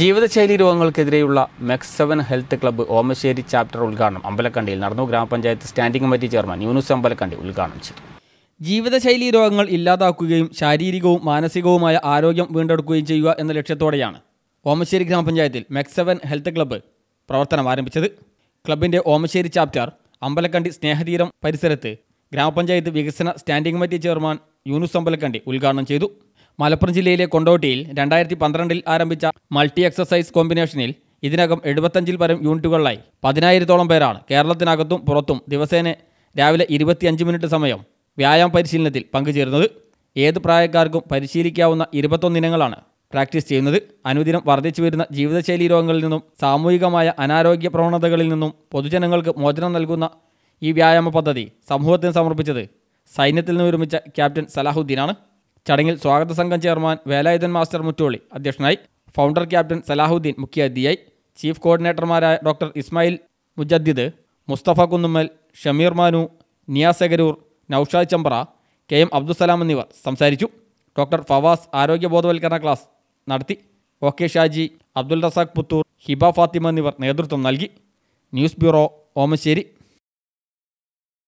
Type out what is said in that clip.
ജീവിതശൈലി രോഗങ്ങൾക്കെതിരെയുള്ള MEC seven health club Omassery chapter ഉദ്ഘാടനം അമ്പലക്കണ്ടിയിൽ നടന്നു ഗ്രാമപഞ്ചായത്ത് standing committee chairman Yunus Ambalakandi ഉദ്ഘാടനം ചെയ്തു ജീവിതശൈലി രോഗങ്ങൾ ഇല്ലാതാക്കുകയും ശാരീരികവും മാനസികവുമായ ആരോഗ്യം വീണ്ടെടുക്കുകയും ചെയ്യുക എന്ന ലക്ഷ്യത്തോടെയാണ് ഓമശ്ശേരി ഗ്രാമപഞ്ചായത്തിൽ മെക്സവൻ ഹെൽത്ത് ക്ലബ്ബ് പ്രവർത്തനം ആരംഭിച്ചത് ക്ലബിൻ്റെ ഓമശ്ശേരി ചാപ്റ്റർ അമ്പലക്കണ്ടി സ്നേഹതീരം പരിസരത്ത് ഗ്രാമപഞ്ചായത്ത് വികസന standing committee chairman Yunus Ambalakandi ഉദ്ഘാടനം ചെയ്തു മലപ്പുറം ജില്ലയിലെ കൊണ്ടോട്ടിയിൽ രണ്ടായിരത്തി പന്ത്രണ്ടിൽ ആരംഭിച്ച മൾട്ടി എക്സസൈസ് കോമ്പിനേഷനിൽ ഇതിനകം എഴുപത്തഞ്ചിൽ പരം യൂണിറ്റുകളിലായി പതിനായിരത്തോളം പേരാണ് കേരളത്തിനകത്തും പുറത്തും ദിവസേന രാവിലെ ഇരുപത്തിയഞ്ച് മിനിറ്റ് സമയം വ്യായാമ പരിശീലനത്തിൽ പങ്കുചേരുന്നത് ഏത് പ്രായക്കാർക്കും പരിശീലിക്കാവുന്ന ഇരുപത്തൊന്നിനങ്ങളാണ് പ്രാക്ടീസ് ചെയ്യുന്നത് അനുദിനം വർദ്ധിച്ചു വരുന്ന ജീവിതശൈലി രോഗങ്ങളിൽ നിന്നും സാമൂഹികമായ അനാരോഗ്യ പ്രവണതകളിൽ നിന്നും പൊതുജനങ്ങൾക്ക് മോചനം നൽകുന്ന ഈ വ്യായാമ പദ്ധതി സമൂഹത്തിന് സമർപ്പിച്ചത് സൈന്യത്തിൽ നിന്ന് നിർമ്മിച്ച ക്യാപ്റ്റൻ സലാഹുദ്ദീനാണ് ചടങ്ങിൽ സ്വാഗത സംഘം ചെയർമാൻ വേലായുധൻ മാസ്റ്റർ മുറ്റോളി അധ്യക്ഷനായി ഫൗണ്ടർ ക്യാപ്റ്റൻ സലാഹുദ്ദീൻ മുഖ്യാതിഥിയായി ചീഫ് കോർഡിനേറ്റർമാരായ doctor Ismail Mujaddid Musthafa Kunnummal Shameer Manu Niyas Egaroor Noushad Chambra K M Abdussalam എന്നിവർ സംസാരിച്ചു ഡോക്ടർ ഫവാസ് ആരോഗ്യ ബോധവൽക്കരണ ക്ലാസ് നടത്തി ഒ കെ ഷാജി അബ്ദുൽ റസാഖ് പുത്തൂർ ഹിബ ഫാത്തിമ എന്നിവർ നേതൃത്വം നൽകി ന്യൂസ് ബ്യൂറോ ഓമശ്ശേരി